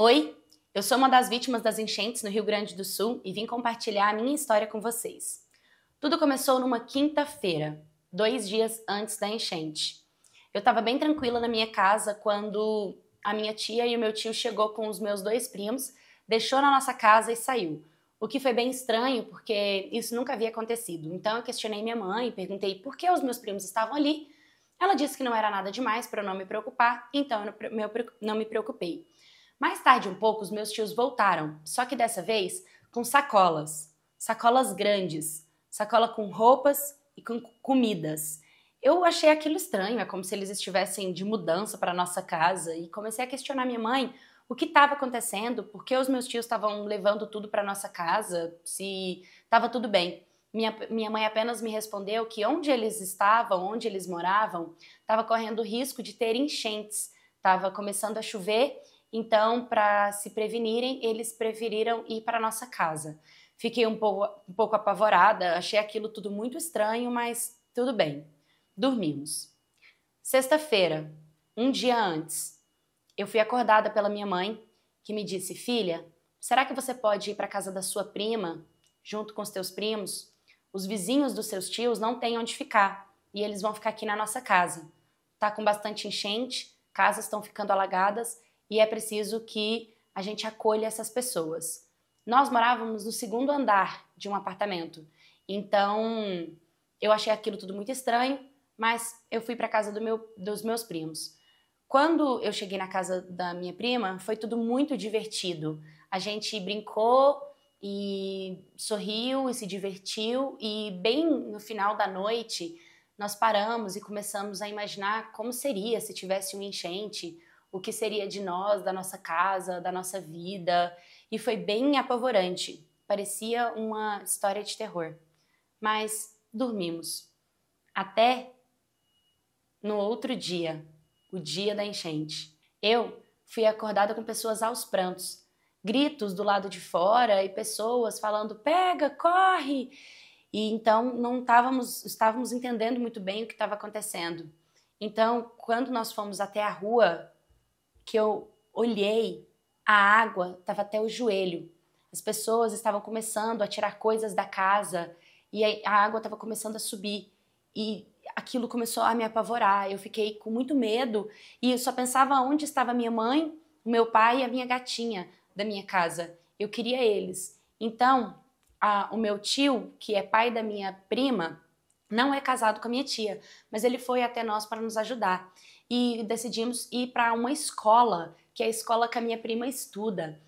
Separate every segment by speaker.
Speaker 1: Oi, eu sou uma das vítimas das enchentes no Rio Grande do Sul e vim compartilhar a minha história com vocês. Tudo começou numa quinta-feira, dois dias antes da enchente. Eu estava bem tranquila na minha casa quando a minha tia e o meu tio chegou com os meus dois primos, deixou na nossa casa e saiu. O que foi bem estranho, porque isso nunca havia acontecido. Então eu questionei minha mãe, e perguntei por que os meus primos estavam ali. Ela disse que não era nada demais para eu não me preocupar, então eu não me preocupei. Mais tarde um pouco, os meus tios voltaram, só que dessa vez com sacolas. Sacolas grandes. Sacola com roupas e com comidas. Eu achei aquilo estranho, é como se eles estivessem de mudança para nossa casa e comecei a questionar minha mãe o que estava acontecendo, por que os meus tios estavam levando tudo para nossa casa, se estava tudo bem. Minha, minha mãe apenas me respondeu que onde eles estavam, onde eles moravam, estava correndo risco de ter enchentes, estava começando a chover então, para se prevenirem, eles preferiram ir para nossa casa. Fiquei um pouco, um pouco apavorada, achei aquilo tudo muito estranho, mas tudo bem. Dormimos. Sexta-feira, um dia antes, eu fui acordada pela minha mãe, que me disse: Filha, será que você pode ir para a casa da sua prima, junto com os teus primos? Os vizinhos dos seus tios não têm onde ficar e eles vão ficar aqui na nossa casa. Tá com bastante enchente, casas estão ficando alagadas e é preciso que a gente acolha essas pessoas. Nós morávamos no segundo andar de um apartamento, então eu achei aquilo tudo muito estranho, mas eu fui para a casa do meu, dos meus primos. Quando eu cheguei na casa da minha prima, foi tudo muito divertido. A gente brincou e sorriu e se divertiu e bem no final da noite nós paramos e começamos a imaginar como seria se tivesse um enchente o que seria de nós, da nossa casa, da nossa vida, e foi bem apavorante. Parecia uma história de terror. Mas dormimos. Até no outro dia, o dia da enchente. Eu fui acordada com pessoas aos prantos, gritos do lado de fora e pessoas falando: "Pega, corre!" E então não estávamos estávamos entendendo muito bem o que estava acontecendo. Então, quando nós fomos até a rua que eu olhei, a água estava até o joelho. As pessoas estavam começando a tirar coisas da casa e a água estava começando a subir. E aquilo começou a me apavorar. Eu fiquei com muito medo e eu só pensava onde estava minha mãe, meu pai e a minha gatinha da minha casa. Eu queria eles. Então, a, o meu tio, que é pai da minha prima, não é casado com a minha tia, mas ele foi até nós para nos ajudar. E decidimos ir para uma escola, que é a escola que a minha prima estuda.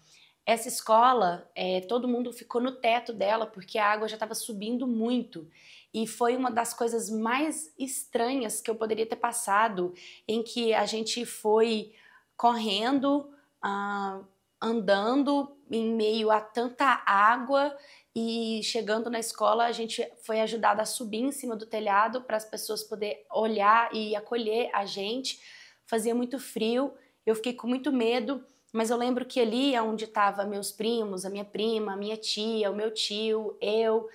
Speaker 1: Essa escola, é, todo mundo ficou no teto dela porque a água já estava subindo muito. E foi uma das coisas mais estranhas que eu poderia ter passado, em que a gente foi correndo. Uh, andando em meio a tanta água e chegando na escola a gente foi ajudada a subir em cima do telhado para as pessoas poder olhar e acolher a gente. Fazia muito frio, eu fiquei com muito medo, mas eu lembro que ali é onde estavam meus primos, a minha prima, a minha tia, o meu tio, eu,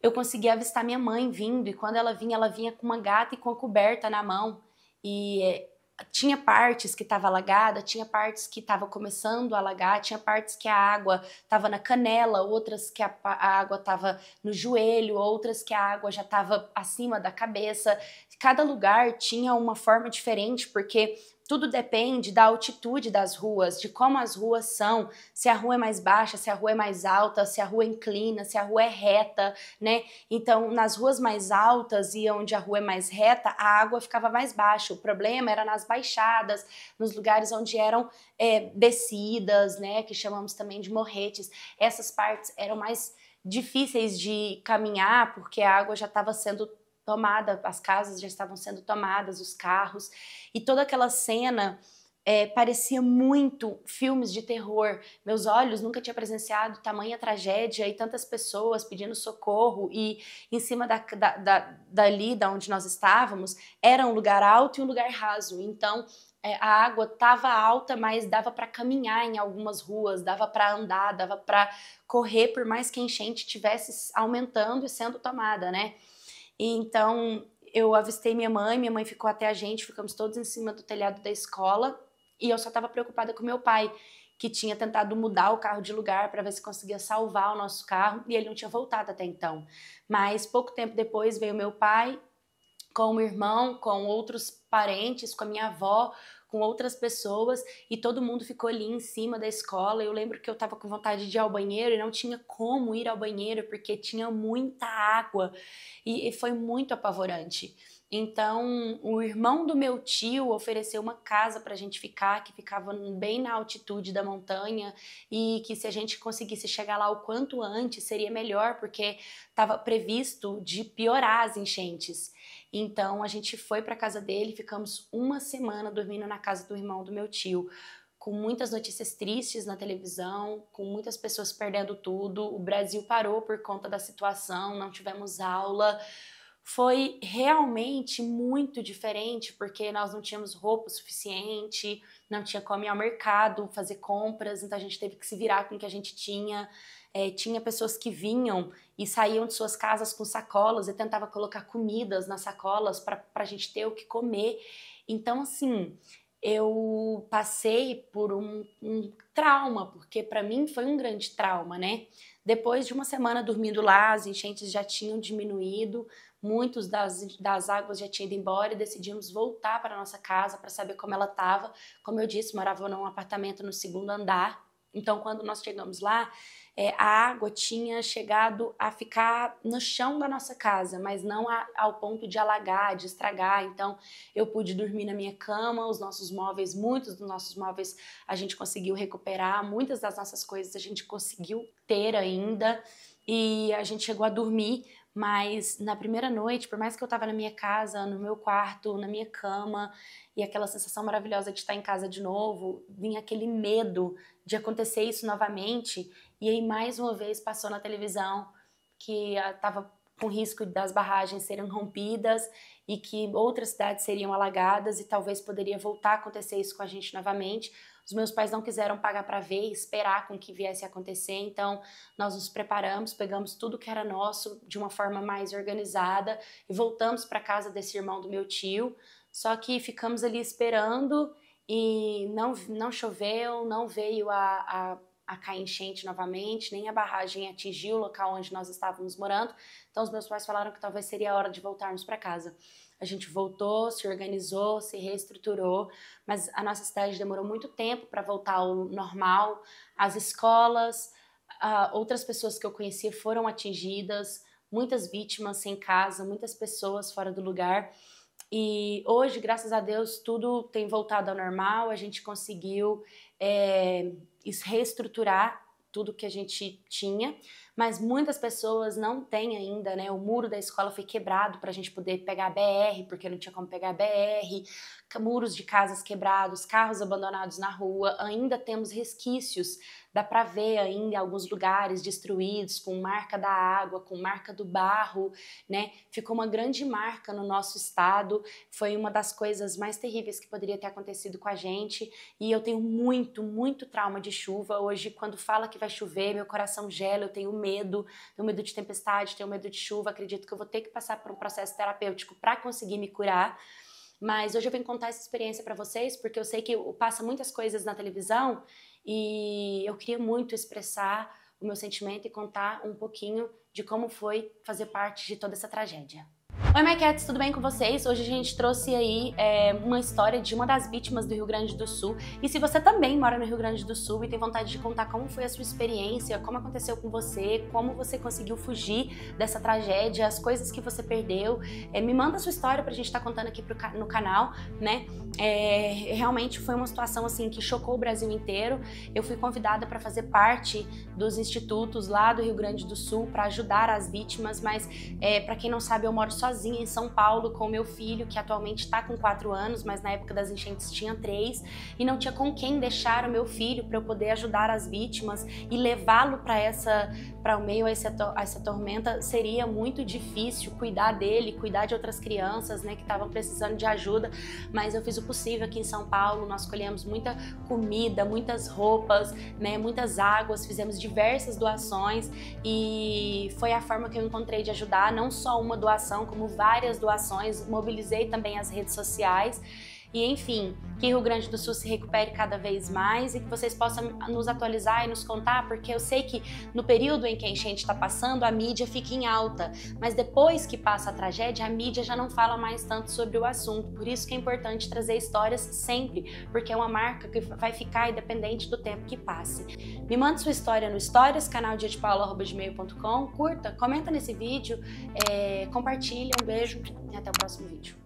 Speaker 1: eu consegui avistar minha mãe vindo e quando ela vinha, ela vinha com uma gata e com a coberta na mão. E eh, tinha partes que estava alagada, tinha partes que estava começando a alagar, tinha partes que a água estava na canela, outras que a, a água estava no joelho, outras que a água já estava acima da cabeça. Cada lugar tinha uma forma diferente, porque tudo depende da altitude das ruas, de como as ruas são, se a rua é mais baixa, se a rua é mais alta, se a rua inclina, se a rua é reta, né? Então, nas ruas mais altas e onde a rua é mais reta, a água ficava mais baixa. O problema era nas baixadas, nos lugares onde eram é, descidas, né? Que chamamos também de morretes. Essas partes eram mais difíceis de caminhar porque a água já estava sendo tomada, as casas já estavam sendo tomadas, os carros, e toda aquela cena é, parecia muito filmes de terror. Meus olhos nunca tinha presenciado tamanha tragédia e tantas pessoas pedindo socorro. E em cima da, da, da, dali, da onde nós estávamos, era um lugar alto e um lugar raso. Então é, a água estava alta, mas dava para caminhar em algumas ruas, dava para andar, dava para correr, por mais que a enchente estivesse aumentando e sendo tomada, né? então eu avistei minha mãe, minha mãe ficou até a gente, ficamos todos em cima do telhado da escola e eu só estava preocupada com meu pai, que tinha tentado mudar o carro de lugar para ver se conseguia salvar o nosso carro e ele não tinha voltado até então. Mas pouco tempo depois veio meu pai com o irmão, com outros parentes, com a minha avó, com outras pessoas e todo mundo ficou ali em cima da escola. Eu lembro que eu tava com vontade de ir ao banheiro e não tinha como ir ao banheiro porque tinha muita água e, e foi muito apavorante. Então, o irmão do meu tio ofereceu uma casa para a gente ficar, que ficava bem na altitude da montanha, e que se a gente conseguisse chegar lá o quanto antes seria melhor, porque estava previsto de piorar as enchentes. Então, a gente foi para a casa dele, ficamos uma semana dormindo na casa do irmão do meu tio com muitas notícias tristes na televisão, com muitas pessoas perdendo tudo. O Brasil parou por conta da situação, não tivemos aula foi realmente muito diferente, porque nós não tínhamos roupa suficiente, não tinha como ir ao mercado fazer compras, então a gente teve que se virar com o que a gente tinha. É, tinha pessoas que vinham e saíam de suas casas com sacolas e tentava colocar comidas nas sacolas para a gente ter o que comer. Então, assim, eu passei por um, um trauma, porque para mim foi um grande trauma, né? Depois de uma semana dormindo lá, as enchentes já tinham diminuído, muitos das, das águas já tinham ido embora e decidimos voltar para nossa casa para saber como ela estava. Como eu disse, morava num apartamento no segundo andar então, quando nós chegamos lá, é, a água tinha chegado a ficar no chão da nossa casa, mas não a, ao ponto de alagar, de estragar. Então, eu pude dormir na minha cama, os nossos móveis, muitos dos nossos móveis a gente conseguiu recuperar, muitas das nossas coisas a gente conseguiu ter ainda. E a gente chegou a dormir mas na primeira noite, por mais que eu estava na minha casa, no meu quarto, na minha cama, e aquela sensação maravilhosa de estar em casa de novo, vinha aquele medo de acontecer isso novamente. E aí mais uma vez passou na televisão que estava ah, com risco das barragens serem rompidas e que outras cidades seriam alagadas e talvez poderia voltar a acontecer isso com a gente novamente. Os meus pais não quiseram pagar para ver e esperar com que viesse a acontecer, então nós nos preparamos, pegamos tudo que era nosso de uma forma mais organizada e voltamos para casa desse irmão do meu tio. Só que ficamos ali esperando e não, não choveu, não veio a, a a cair enchente novamente, nem a barragem atingiu o local onde nós estávamos morando. Então os meus pais falaram que talvez seria a hora de voltarmos para casa. A gente voltou, se organizou, se reestruturou, mas a nossa cidade demorou muito tempo para voltar ao normal. As escolas, uh, outras pessoas que eu conhecia foram atingidas, muitas vítimas sem casa, muitas pessoas fora do lugar. E hoje, graças a Deus, tudo tem voltado ao normal, a gente conseguiu é, reestruturar tudo que a gente tinha, mas muitas pessoas não têm ainda, né? O muro da escola foi quebrado para a gente poder pegar BR, porque não tinha como pegar BR, muros de casas quebrados, carros abandonados na rua, ainda temos resquícios, dá para ver ainda alguns lugares destruídos, com marca da água, com marca do barro, né? Ficou uma grande marca no nosso estado, foi uma das coisas mais terríveis que poderia ter acontecido com a gente, e eu tenho muito, muito trauma de chuva. Hoje, quando fala que vai chover, meu coração gela, eu tenho medo, tenho medo de tempestade, tenho medo de chuva, acredito que eu vou ter que passar por um processo terapêutico para conseguir me curar. Mas hoje eu vim contar essa experiência para vocês, porque eu sei que passa muitas coisas na televisão e eu queria muito expressar o meu sentimento e contar um pouquinho de como foi fazer parte de toda essa tragédia. Oi, My tudo bem com vocês? Hoje a gente trouxe aí é, uma história de uma das vítimas do Rio Grande do Sul. E se você também mora no Rio Grande do Sul e tem vontade de contar como foi a sua experiência, como aconteceu com você, como você conseguiu fugir dessa tragédia, as coisas que você perdeu, é, me manda a sua história pra gente estar tá contando aqui pro, no canal, né? É, realmente foi uma situação assim que chocou o Brasil inteiro. Eu fui convidada para fazer parte dos institutos lá do Rio Grande do Sul para ajudar as vítimas, mas é, para quem não sabe, eu moro sozinha sozinha em São Paulo com meu filho, que atualmente está com 4 anos, mas na época das enchentes tinha 3, e não tinha com quem deixar o meu filho para eu poder ajudar as vítimas e levá-lo para essa para o meio a essa, essa tormenta, seria muito difícil cuidar dele, cuidar de outras crianças, né, que estavam precisando de ajuda, mas eu fiz o possível aqui em São Paulo, nós colhemos muita comida, muitas roupas, né, muitas águas, fizemos diversas doações e foi a forma que eu encontrei de ajudar, não só uma doação, como várias doações, mobilizei também as redes sociais. E enfim, que Rio Grande do Sul se recupere cada vez mais e que vocês possam nos atualizar e nos contar, porque eu sei que no período em que a enchente está passando, a mídia fica em alta, mas depois que passa a tragédia, a mídia já não fala mais tanto sobre o assunto. Por isso que é importante trazer histórias sempre, porque é uma marca que vai ficar independente do tempo que passe. Me manda sua história no Histórias, canal dia de paula.gmail.com, curta, comenta nesse vídeo, é, compartilha, um beijo e até o próximo vídeo.